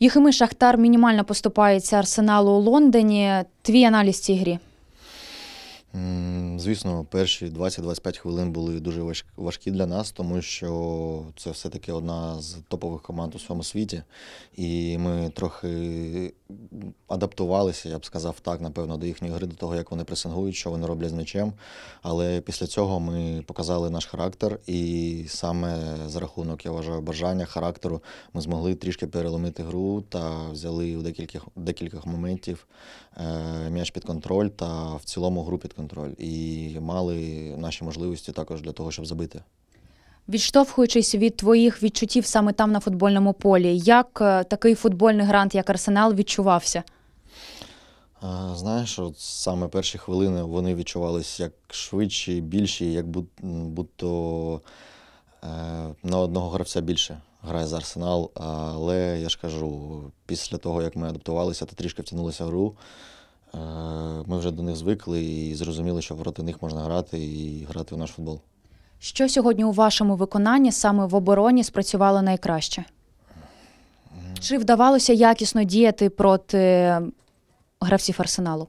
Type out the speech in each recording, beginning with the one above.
Єхими Шахтар мінімально поступається арсеналу у Лондоні. Твій аналіз цій грі? Звісно, перші 20-25 хвилин були дуже важкі для нас, тому що це все-таки одна з топових команд у своєму світі. І ми трохи адаптувалися, я б сказав так, напевно, до їхньої гри, до того, як вони пресингують, що вони роблять з м'ячем. Але після цього ми показали наш характер, і саме за рахунок, я вважаю, бажання, характеру, ми змогли трішки переломити гру та взяли у декількох декількох моментів е, м'яч під контроль та в цілому гру під контроль. І мали наші можливості також для того, щоб забити. Відштовхуючись від твоїх відчуттів саме там на футбольному полі, як е, такий футбольний грант, як Арсенал, відчувався? Знаєш, от саме перші хвилини вони відчувалися як швидші, більші, як будь-то е, на одного гравця більше грає за арсенал. Але я ж кажу, після того, як ми адаптувалися та трішки втягнулися в гру, е, ми вже до них звикли і зрозуміли, що проти них можна грати і грати в наш футбол. Що сьогодні у вашому виконанні саме в обороні спрацювало найкраще? Чи вдавалося якісно діяти проти е, гравців арсеналу?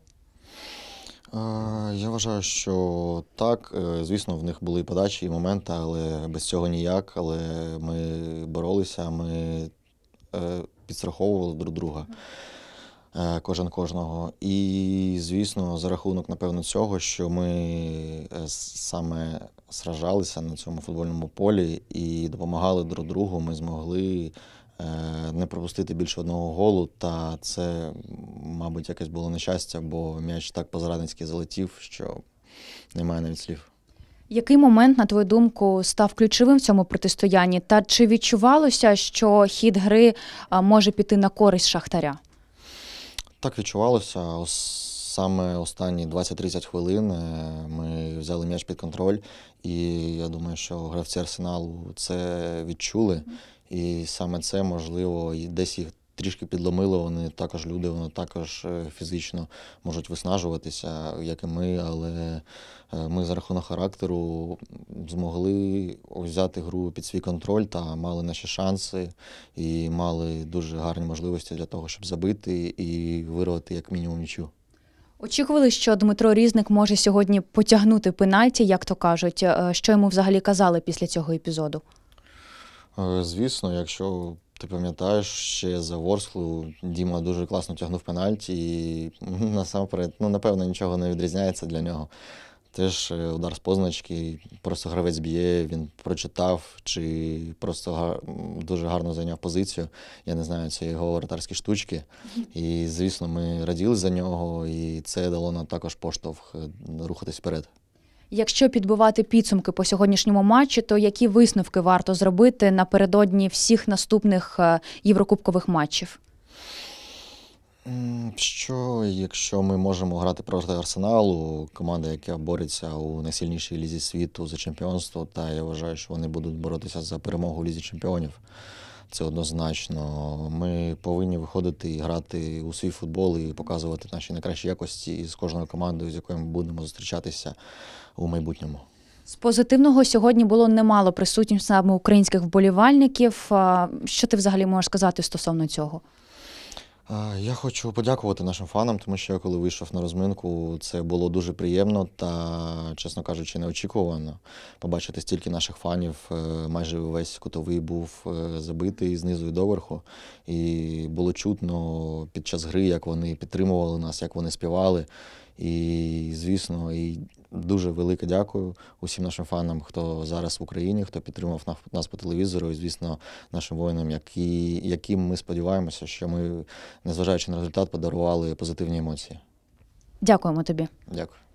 Я вважаю, що так. Е, звісно, в них були і подачі і моменти, але без цього ніяк. Але ми боролися, ми е, підстраховували друг друга. Кожен кожного. І, звісно, за рахунок, напевно, цього, що ми саме сражалися на цьому футбольному полі і допомагали друг другу. Ми змогли е, не пропустити більше одного голу. Та це, мабуть, якесь було нещастя, бо м'яч так по залетів, що немає навіть слів. Який момент, на твою думку, став ключовим в цьому протистоянні? Та чи відчувалося, що хід гри е, може піти на користь шахтаря? Так відчувалося. Саме останні 20-30 хвилин е, ми взяли м'яч під контроль. І я думаю, що гравці арсеналу це відчули. І саме це можливо десь їх. Трішки підломили, вони також люди, вони також е, фізично можуть виснажуватися, як і ми. Але е, ми за рахунок характеру змогли взяти гру під свій контроль та мали наші шанси і мали дуже гарні можливості для того, щоб забити і вирвати як мінімум нічу. Очікували, що Дмитро Різник може сьогодні потягнути пенальті, як то кажуть. Е, що йому взагалі казали після цього епізоду? Е, звісно, якщо ти пам'ятаєш, ще за Ворсклу Діма дуже класно тягнув пенальті, і насамперед, ну напевно, нічого не відрізняється для нього. Теж е, удар з позначки, просто гравець б'є, він прочитав чи просто гар... дуже гарно зайняв позицію. Я не знаю, це його вратарські штучки. І, звісно, ми раділи за нього, і це дало нам також поштовх е, рухатись вперед. Якщо підбивати підсумки по сьогоднішньому матчі, то які висновки варто зробити напередодні всіх наступних е, єврокубкових матчів? Що, якщо ми можемо грати проти Арсеналу, команда, яка бореться у найсильнішій лізі світу за чемпіонство, та я вважаю, що вони будуть боротися за перемогу у лізі чемпіонів. Це однозначно. Ми повинні виходити і грати у свій футбол і показувати наші найкращі якості з кожною командою, з якою ми будемо зустрічатися у майбутньому. З позитивного сьогодні було немало присутніх саме українських вболівальників. Що ти взагалі можеш сказати стосовно цього? Я хочу подякувати нашим фанам, тому що я коли вийшов на розминку, це було дуже приємно та, чесно кажучи, неочікувано побачити стільки наших фанів. Е, майже весь кутовий був е, забитий знизу і доверху. І було чутно під час гри, як вони підтримували нас, як вони співали. І, звісно, і дуже велике дякую усім нашим фанам, хто зараз в Україні, хто підтримав нас по телевізору, і звісно, нашим воїнам, які, яким ми сподіваємося, що ми, незважаючи на результат, подарували позитивні емоції. Дякуємо тобі. Дякую.